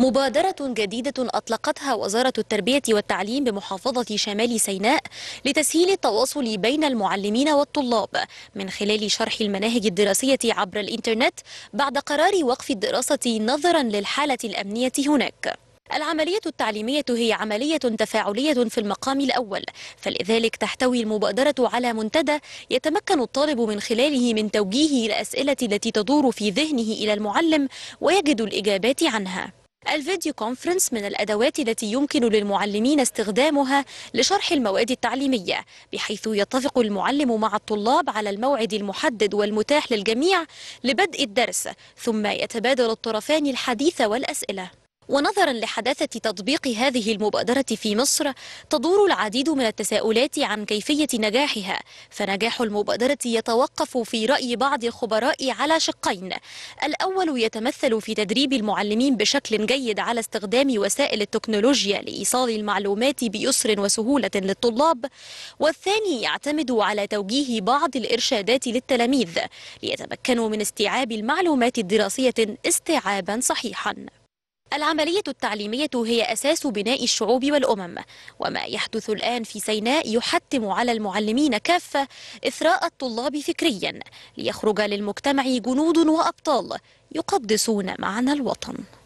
مبادرة جديدة أطلقتها وزارة التربية والتعليم بمحافظة شمال سيناء لتسهيل التواصل بين المعلمين والطلاب من خلال شرح المناهج الدراسية عبر الإنترنت بعد قرار وقف الدراسة نظرا للحالة الأمنية هناك العملية التعليمية هي عملية تفاعلية في المقام الأول فلذلك تحتوي المبادرة على منتدى يتمكن الطالب من خلاله من توجيه الأسئلة التي تدور في ذهنه إلى المعلم ويجد الإجابات عنها الفيديو كونفرنس من الأدوات التي يمكن للمعلمين استخدامها لشرح المواد التعليمية بحيث يتفق المعلم مع الطلاب على الموعد المحدد والمتاح للجميع لبدء الدرس ثم يتبادل الطرفان الحديث والأسئلة ونظرا لحداثة تطبيق هذه المبادرة في مصر تدور العديد من التساؤلات عن كيفية نجاحها فنجاح المبادرة يتوقف في رأي بعض الخبراء على شقين الأول يتمثل في تدريب المعلمين بشكل جيد على استخدام وسائل التكنولوجيا لإيصال المعلومات بيسر وسهولة للطلاب والثاني يعتمد على توجيه بعض الإرشادات للتلاميذ ليتمكنوا من استيعاب المعلومات الدراسية استيعابا صحيحا العملية التعليمية هي أساس بناء الشعوب والأمم وما يحدث الآن في سيناء يحتم على المعلمين كافة إثراء الطلاب فكريا ليخرج للمجتمع جنود وأبطال يقدسون معنى الوطن